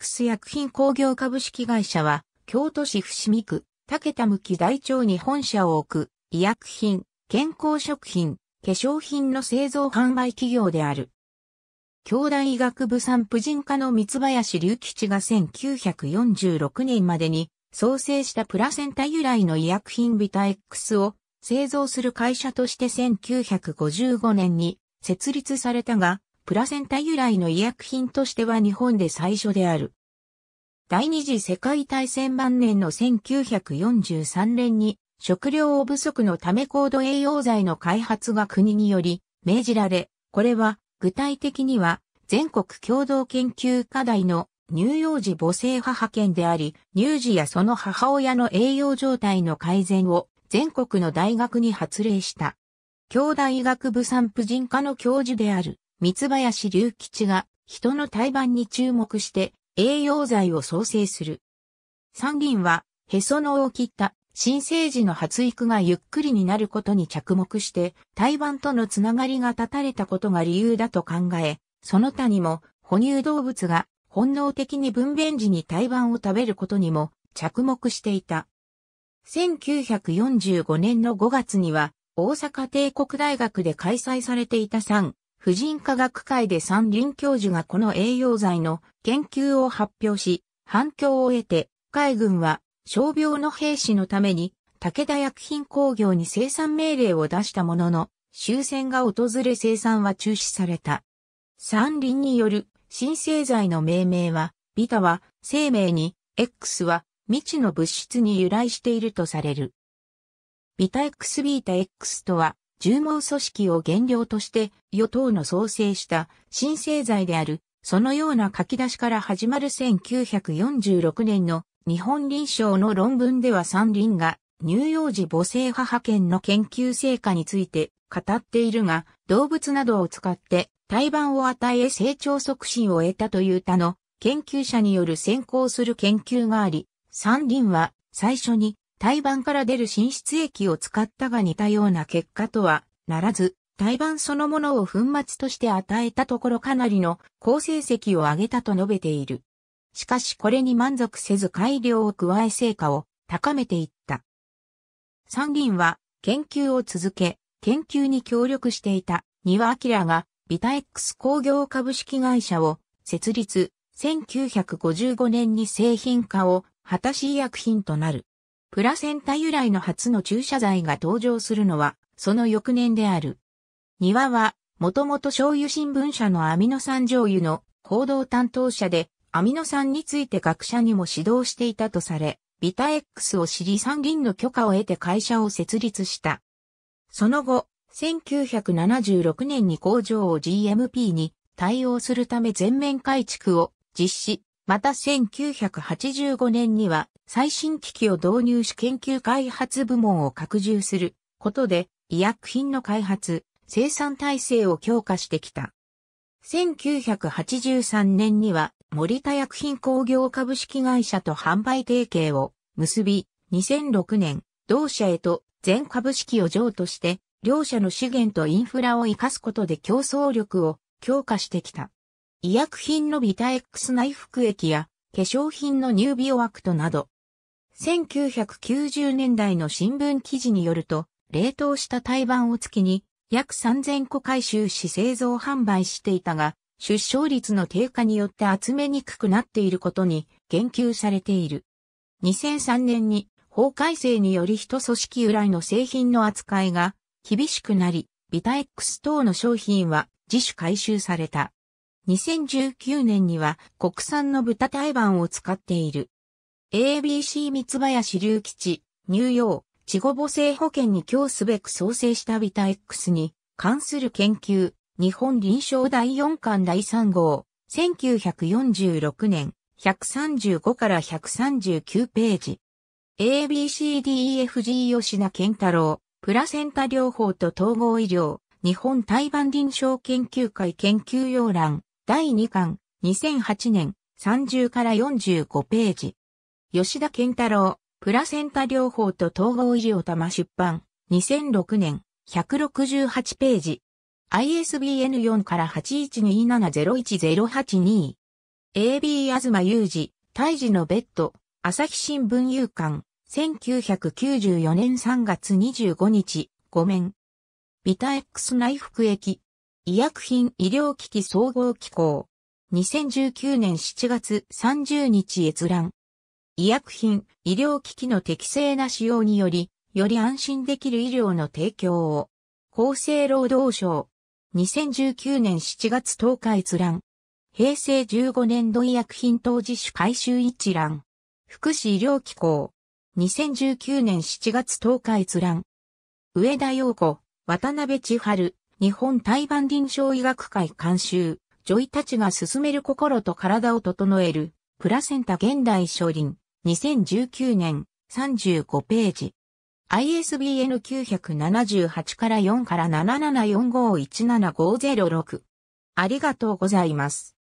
クス薬品工業株式会社は、京都市伏見区、竹田向き大町に本社を置く、医薬品、健康食品、化粧品の製造販売企業である。京大医学部産婦人科の三林隆吉が1946年までに創生したプラセンタ由来の医薬品ビタ X を製造する会社として1955年に設立されたが、プラセンタ由来の医薬品としては日本で最初である。第二次世界大戦晩年の1943年に食料不足のため高度栄養剤の開発が国により命じられ、これは具体的には全国共同研究課題の乳幼児母性母権であり、乳児やその母親の栄養状態の改善を全国の大学に発令した。京大医学部産婦人科の教授である三林隆吉が人の胎盤に注目して栄養剤を創生する。三林はへその緒を切った新生児の発育がゆっくりになることに着目して胎盤とのつながりが断たれたことが理由だと考え、その他にも哺乳動物が本能的に分娩時に胎盤を食べることにも着目していた。1945年の5月には大阪帝国大学で開催されていた3婦人科学会で三輪教授がこの栄養剤の研究を発表し、反響を得て、海軍は、傷病の兵士のために、武田薬品工業に生産命令を出したものの、終戦が訪れ生産は中止された。三輪による新生剤の命名は、ビタは生命に、X は未知の物質に由来しているとされる。ビタ X ビータ X とは、重毛組織を原料として与党の創生した新生剤である、そのような書き出しから始まる1946年の日本臨床の論文では三輪が乳幼児母性母犬の研究成果について語っているが、動物などを使って胎盤を与え成長促進を得たという他の研究者による先行する研究があり、三輪は最初に胎盤から出る浸出液を使ったが似たような結果とはならず、胎盤そのものを粉末として与えたところかなりの好成績を上げたと述べている。しかしこれに満足せず改良を加え成果を高めていった。三輪は研究を続け、研究に協力していた庭明がビタ X 工業株式会社を設立、1955年に製品化を果たし医薬品となる。プラセンタ由来の初の注射剤が登場するのは、その翌年である。庭は、もともと醤油新聞社のアミノ酸醤油の行動担当者で、アミノ酸について学者にも指導していたとされ、ビタ X を知り三輪の許可を得て会社を設立した。その後、1976年に工場を GMP に対応するため全面改築を実施、また1985年には最新機器を導入し研究開発部門を拡充することで医薬品の開発、生産体制を強化してきた。1983年には森田薬品工業株式会社と販売提携を結び、2006年、同社へと全株式を譲渡して、両社の資源とインフラを活かすことで競争力を強化してきた。医薬品のビタ X 内服液や化粧品のニュービオアクトなど、1990年代の新聞記事によると、冷凍した胎盤を月に約3000個回収し製造販売していたが、出生率の低下によって集めにくくなっていることに言及されている。2003年に法改正により人組織由来の製品の扱いが厳しくなり、ビタ X 等の商品は自主回収された。2019年には国産の豚胎盤を使っている。ABC 三林隆吉、ヨー、稚後母性保険に今日すべく創生したビタ X に関する研究、日本臨床第4巻第3号、1946年、135から139ページ。ABCDEFG 吉田健太郎、プラセンタ療法と統合医療、日本胎盤臨床研究会研究要欄、第2巻、2008年、30から45ページ。吉田健太郎、プラセンタ療法と統合医療玉出版、2006年、168ページ。ISBN4 から8127010822。AB 東ずまゆう胎児のベッド、朝日新聞有刊、1994年3月25日、ごめん。ビタ X 内服液。医薬品医療機器総合機構。2019年7月30日閲覧。医薬品医療機器の適正な使用により、より安心できる医療の提供を。厚生労働省。2019年7月10日閲覧。平成15年度医薬品当事種回収一覧。福祉医療機構。2019年7月10日閲覧。上田陽子、渡辺千春、日本台湾臨床医学会監修、ジョイたちが進める心と体を整える、プラセンタ現代処理、2019年、35ページ。ISBN 978から4から77451750 6ありがとうございます。